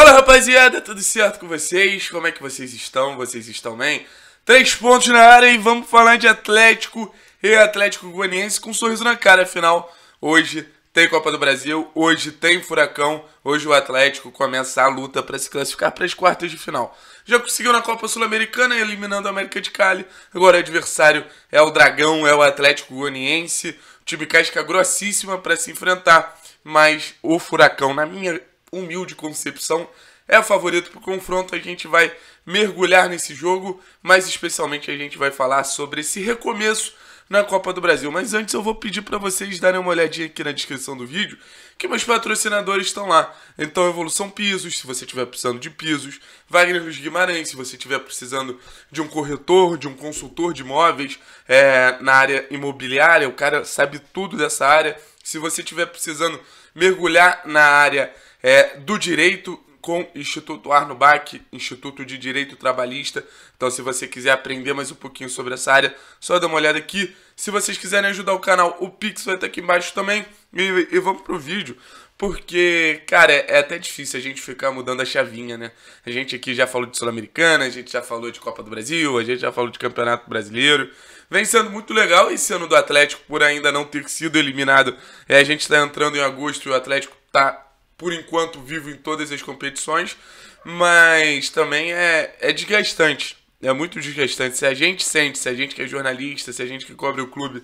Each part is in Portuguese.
Fala rapaziada, tudo certo com vocês? Como é que vocês estão? Vocês estão bem? Três pontos na área e vamos falar de Atlético e Atlético Goianiense com um sorriso na cara. Afinal, hoje tem Copa do Brasil, hoje tem Furacão, hoje o Atlético começa a luta para se classificar para as quartas de final. Já conseguiu na Copa Sul-Americana, eliminando a América de Cali. Agora o adversário é o Dragão, é o Atlético Goianiense. Time casca grossíssima para se enfrentar mas o Furacão, na minha humilde concepção, é o favorito para o confronto. A gente vai mergulhar nesse jogo, mas especialmente a gente vai falar sobre esse recomeço na Copa do Brasil. Mas antes eu vou pedir para vocês darem uma olhadinha aqui na descrição do vídeo, que meus patrocinadores estão lá. Então, Evolução Pisos, se você estiver precisando de pisos, Wagner Luiz Guimarães, se você estiver precisando de um corretor, de um consultor de imóveis é, na área imobiliária, o cara sabe tudo dessa área. Se você estiver precisando mergulhar na área é, do direito com Instituto Arno Bach, Instituto de Direito Trabalhista. Então, se você quiser aprender mais um pouquinho sobre essa área, só dá uma olhada aqui. Se vocês quiserem ajudar o canal, o Pix vai estar aqui embaixo também. E, e vamos pro vídeo. Porque, cara, é, é até difícil a gente ficar mudando a chavinha, né? A gente aqui já falou de Sul-Americana, a gente já falou de Copa do Brasil, a gente já falou de Campeonato Brasileiro. Vem sendo muito legal esse ano do Atlético por ainda não ter sido eliminado. É, a gente está entrando em agosto e o Atlético tá por enquanto vivo em todas as competições, mas também é, é desgastante. É muito desgastante. Se a gente sente, se a gente que é jornalista, se a gente que cobre o clube,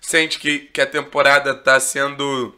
sente que, que a temporada está sendo,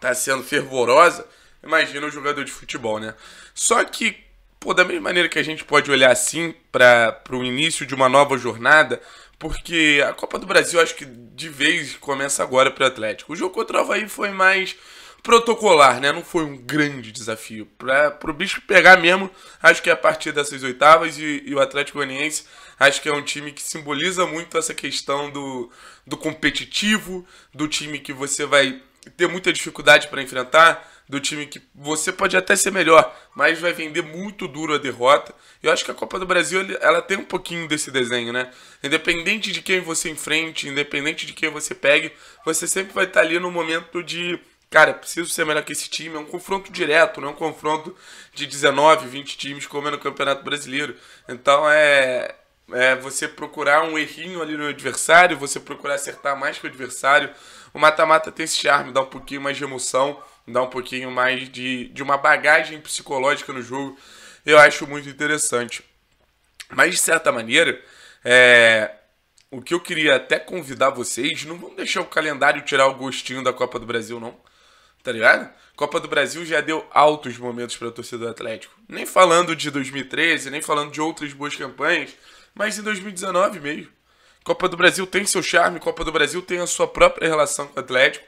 tá sendo fervorosa, imagina um jogador de futebol, né? Só que, pô, da mesma maneira que a gente pode olhar assim para o início de uma nova jornada, porque a Copa do Brasil acho que de vez começa agora para o Atlético. O jogo contra o Havaí foi mais protocolar, né? Não foi um grande desafio. Para o bicho pegar mesmo, acho que é a partir dessas oitavas e, e, o Atlético Goianiense acho que é um time que simboliza muito essa questão do, do competitivo, do time que você vai ter muita dificuldade para enfrentar, do time que você pode até ser melhor, mas vai vender muito duro a derrota. Eu acho que a Copa do Brasil ela tem um pouquinho desse desenho, né? Independente de quem você enfrente, independente de quem você pegue, você sempre vai estar tá ali no momento de cara, preciso ser melhor que esse time. É um confronto direto, não é um confronto de 19, 20 times como é no Campeonato Brasileiro. Então é, é você procurar um errinho ali no adversário, você procurar acertar mais que o adversário. O mata-mata tem esse charme, dá um pouquinho mais de emoção, dá um pouquinho mais de, de uma bagagem psicológica no jogo. Eu acho muito interessante. Mas de certa maneira, é, o que eu queria até convidar vocês, não vamos deixar o calendário tirar o gostinho da Copa do Brasil, não tá ligado? Copa do Brasil já deu altos momentos para a torcida do Atlético. Nem falando de 2013, nem falando de outras boas campanhas, mas em 2019 mesmo. Copa do Brasil tem seu charme, Copa do Brasil tem a sua própria relação com o Atlético.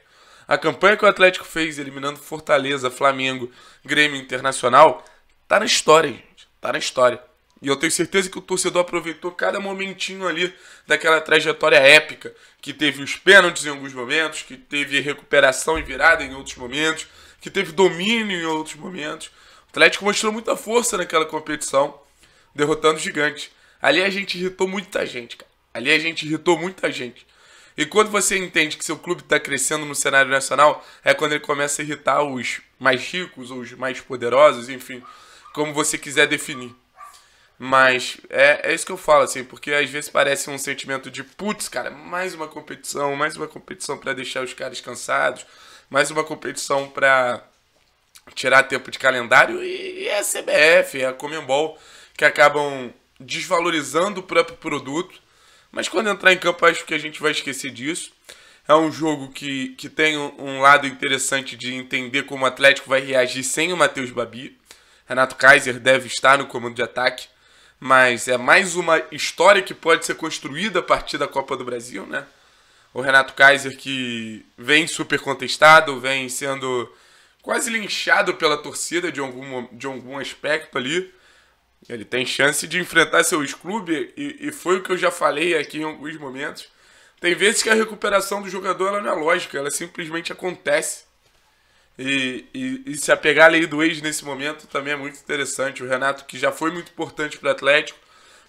A campanha que o Atlético fez eliminando Fortaleza, Flamengo, Grêmio Internacional, tá na história, gente. Tá na história. E eu tenho certeza que o torcedor aproveitou cada momentinho ali daquela trajetória épica, que teve os pênaltis em alguns momentos, que teve recuperação e virada em outros momentos, que teve domínio em outros momentos. O Atlético mostrou muita força naquela competição, derrotando o gigantes. Ali a gente irritou muita gente, cara. Ali a gente irritou muita gente. E quando você entende que seu clube está crescendo no cenário nacional, é quando ele começa a irritar os mais ricos ou os mais poderosos, enfim, como você quiser definir. Mas é, é isso que eu falo, assim, porque às vezes parece um sentimento de putz, cara, mais uma competição, mais uma competição para deixar os caras cansados, mais uma competição para tirar tempo de calendário e, é a CBF, é a Comembol que acabam desvalorizando o próprio produto. Mas quando entrar em campo, acho que a gente vai esquecer disso. É um jogo que, que tem um lado interessante de entender como o Atlético vai reagir sem o Matheus Babi. Renato Kaiser deve estar no comando de ataque mas é mais uma história que pode ser construída a partir da Copa do Brasil, né? O Renato Kaiser que vem super contestado, vem sendo quase linchado pela torcida de algum, de algum aspecto ali. Ele tem chance de enfrentar seu ex-clube e, e, foi o que eu já falei aqui em alguns momentos. Tem vezes que a recuperação do jogador ela não é lógica, ela simplesmente acontece. E, e, e, se apegar à lei do ex nesse momento também é muito interessante. O Renato, que já foi muito importante para o Atlético,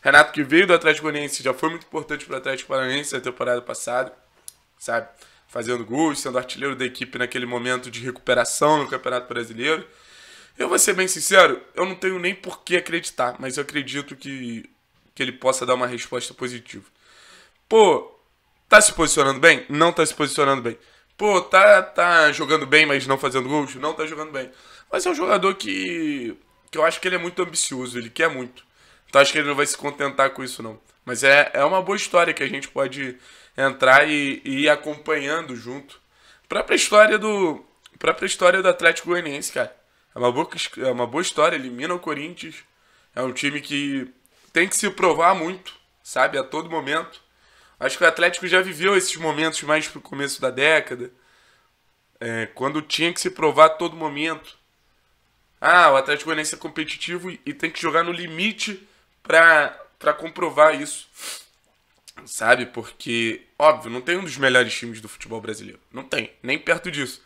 Renato, que veio do Atlético Paranaense já foi muito importante para o Atlético Paranaense na temporada passada, sabe? Fazendo gols, sendo artilheiro da equipe naquele momento de recuperação no Campeonato Brasileiro. Eu vou ser bem sincero, eu não tenho nem por que acreditar, mas eu acredito que, que ele possa dar uma resposta positiva. Pô, tá se posicionando bem? Não tá se posicionando bem pô, tá, tá jogando bem, mas não fazendo gols, não tá jogando bem. Mas é um jogador que, que eu acho que ele é muito ambicioso, ele quer muito. Então acho que ele não vai se contentar com isso, não. Mas é, é uma boa história que a gente pode entrar e, e ir acompanhando junto. Própria história do. Própria história do Atlético Goianiense, cara. É uma, boa, é uma boa história, elimina o Corinthians. É um time que tem que se provar muito, sabe? A todo momento. Acho que o Atlético já viveu esses momentos mais pro começo da década, é, quando tinha que se provar a todo momento. Ah, o Atlético Goianiense é competitivo e, e tem que jogar no limite para comprovar isso. Sabe? Porque, óbvio, não tem um dos melhores times do futebol brasileiro. Não tem, nem perto disso.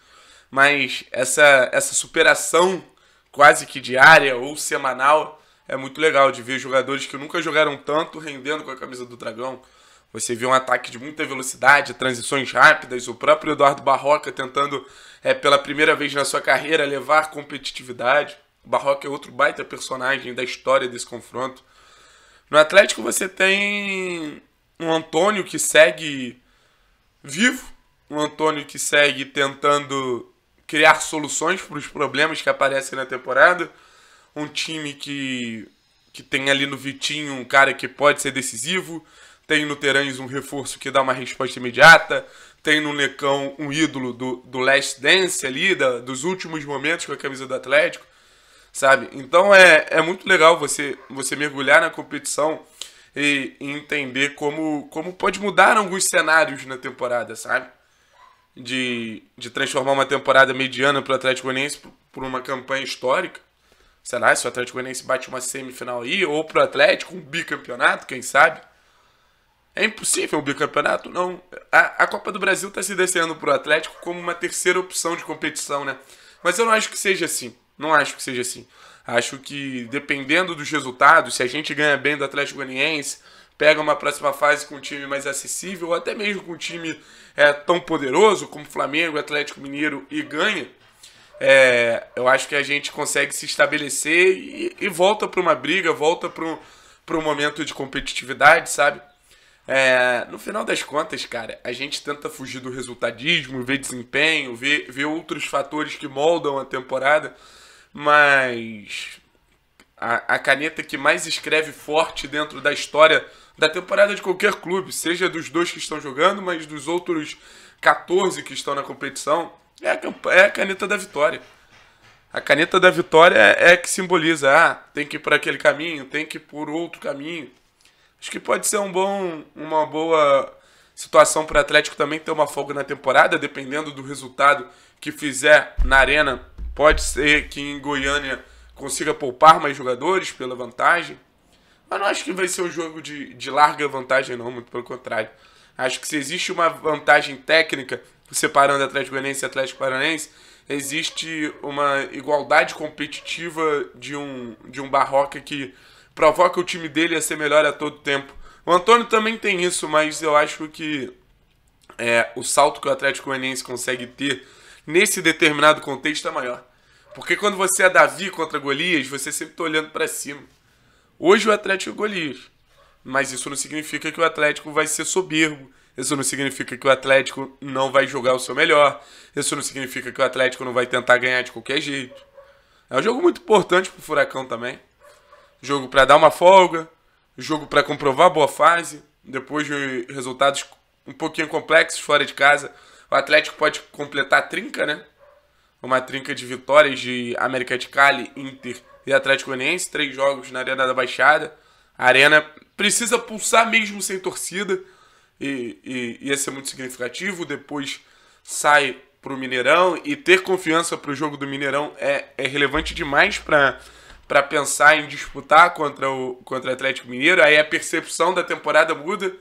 Mas essa, essa superação quase que diária ou semanal é muito legal de ver jogadores que nunca jogaram tanto rendendo com a camisa do Dragão você vê um ataque de muita velocidade, transições rápidas, o próprio Eduardo Barroca tentando, é, pela primeira vez na sua carreira, levar competitividade. O Barroca é outro baita personagem da história desse confronto. No Atlético você tem um Antônio que segue vivo, um Antônio que segue tentando criar soluções para os problemas que aparecem na temporada. Um time que, que tem ali no Vitinho um cara que pode ser decisivo, tem no Terãs um reforço que dá uma resposta imediata, tem no Necão um ídolo do, do last dance ali, da, dos últimos momentos com a camisa do Atlético, sabe? Então é, é muito legal você, você mergulhar na competição e, e entender como, como pode mudar alguns cenários na temporada, sabe? De, de transformar uma temporada mediana para o Atlético Goianiense por uma campanha histórica. lá, se o Atlético Goianiense bate uma semifinal aí, ou para o Atlético, um bicampeonato, quem sabe? É impossível o bicampeonato? Não. A, a Copa do Brasil está se descendo para o Atlético como uma terceira opção de competição, né? Mas eu não acho que seja assim. Não acho que seja assim. Acho que dependendo dos resultados, se a gente ganha bem do Atlético Goianiense, pega uma próxima fase com um time mais acessível, ou até mesmo com um time é, tão poderoso como Flamengo, Atlético Mineiro e ganha, é, eu acho que a gente consegue se estabelecer e, e volta para uma briga, volta para um momento de competitividade, sabe? É, no final das contas, cara, a gente tenta fugir do resultadismo, ver desempenho, ver, ver outros fatores que moldam a temporada, mas a, a caneta que mais escreve forte dentro da história da temporada de qualquer clube, seja dos dois que estão jogando, mas dos outros 14 que estão na competição, é a, é a caneta da vitória. A caneta da vitória é, é que simboliza, ah, tem que ir por aquele caminho, tem que ir por outro caminho. Acho que pode ser um bom, uma boa situação para o Atlético também ter uma folga na temporada, dependendo do resultado que fizer na Arena. Pode ser que em Goiânia consiga poupar mais jogadores pela vantagem. Mas não acho que vai ser um jogo de, de larga vantagem, não, muito pelo contrário. Acho que se existe uma vantagem técnica separando Atlético Goianiense e Atlético Paranaense, existe uma igualdade competitiva de um, de um Barroca que Provoca o time dele a ser melhor a todo tempo. O Antônio também tem isso, mas eu acho que é, o salto que o Atlético Goianiense consegue ter nesse determinado contexto é maior. Porque quando você é Davi contra Golias, você sempre está olhando para cima. Hoje o Atlético é Golias, mas isso não significa que o Atlético vai ser soberbo. Isso não significa que o Atlético não vai jogar o seu melhor. Isso não significa que o Atlético não vai tentar ganhar de qualquer jeito. É um jogo muito importante para o Furacão também jogo para dar uma folga, jogo para comprovar boa fase, depois de resultados um pouquinho complexos fora de casa. O Atlético pode completar a trinca, né? Uma trinca de vitórias de América de Cali, Inter e Atlético Goianiense, três jogos na Arena da Baixada. A Arena precisa pulsar mesmo sem torcida, e, e, e esse é muito significativo. Depois sai para o Mineirão, e ter confiança para o jogo do Mineirão é, é relevante demais para para pensar em disputar contra o, contra o Atlético Mineiro, aí a percepção da temporada muda,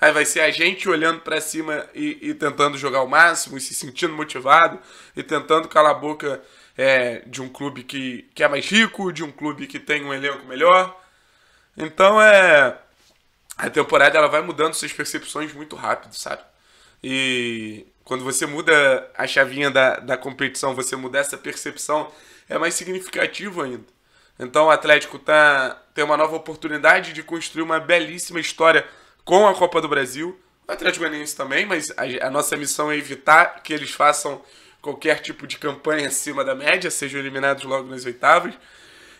aí vai ser a gente olhando para cima e, e, tentando jogar o máximo, e se sentindo motivado, e tentando calar a boca é, de um clube que, que é mais rico, de um clube que tem um elenco melhor. Então é. A temporada ela vai mudando suas percepções muito rápido, sabe? E quando você muda a chavinha da, da competição, você muda essa percepção, é mais significativo ainda. Então o Atlético tá, tem uma nova oportunidade de construir uma belíssima história com a Copa do Brasil. O Atlético Goianiense também, mas a, a, nossa missão é evitar que eles façam qualquer tipo de campanha acima da média, sejam eliminados logo nas oitavas.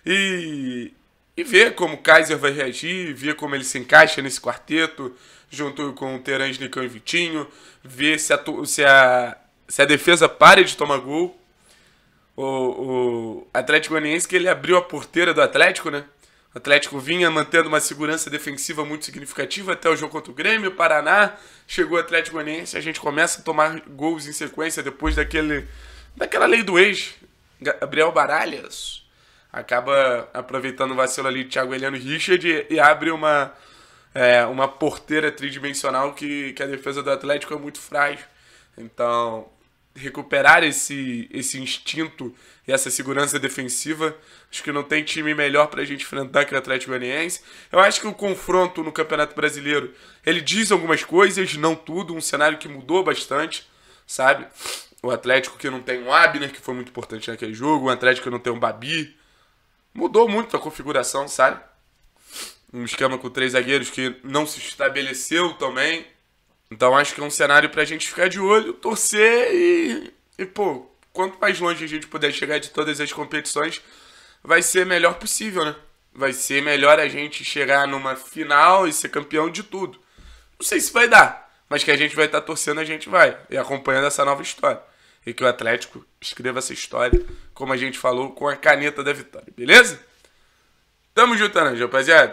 E, e ver como o Kaiser vai reagir, ver como ele se encaixa nesse quarteto, junto com o Terãs, Nicão e Vitinho, ver se a, se a, se a defesa para de tomar gol, o, o Atlético Goianiense que ele abriu a porteira do Atlético, né? O Atlético vinha mantendo uma segurança defensiva muito significativa até o jogo contra o Grêmio, Paraná, chegou o Atlético Goianiense, a gente começa a tomar gols em sequência depois daquele daquela lei do ex. Gabriel Baralhas acaba aproveitando o vacilo ali de Thiago Heleno Richard e, e abre uma é, uma porteira tridimensional que, que a defesa do Atlético é muito frágil. Então, recuperar esse, esse instinto e essa segurança defensiva. Acho que não tem time melhor para a gente enfrentar que o Atlético Goianiense. Eu acho que o confronto no Campeonato Brasileiro, ele diz algumas coisas, não tudo, um cenário que mudou bastante, sabe? O Atlético que não tem um Abner, que foi muito importante naquele jogo, o Atlético que não tem um Babi. Mudou muito a configuração, sabe? Um esquema com três zagueiros que não se estabeleceu também, então acho que é um cenário pra gente ficar de olho, torcer e, e pô, quanto mais longe a gente puder chegar de todas as competições, vai ser melhor possível, né? Vai ser melhor a gente chegar numa final e ser campeão de tudo. Não sei se vai dar, mas que a gente vai estar tá torcendo, a gente vai. E acompanhando essa nova história. E que o Atlético escreva essa história, como a gente falou, com a caneta da vitória, beleza? Tamo junto, né, rapaziada?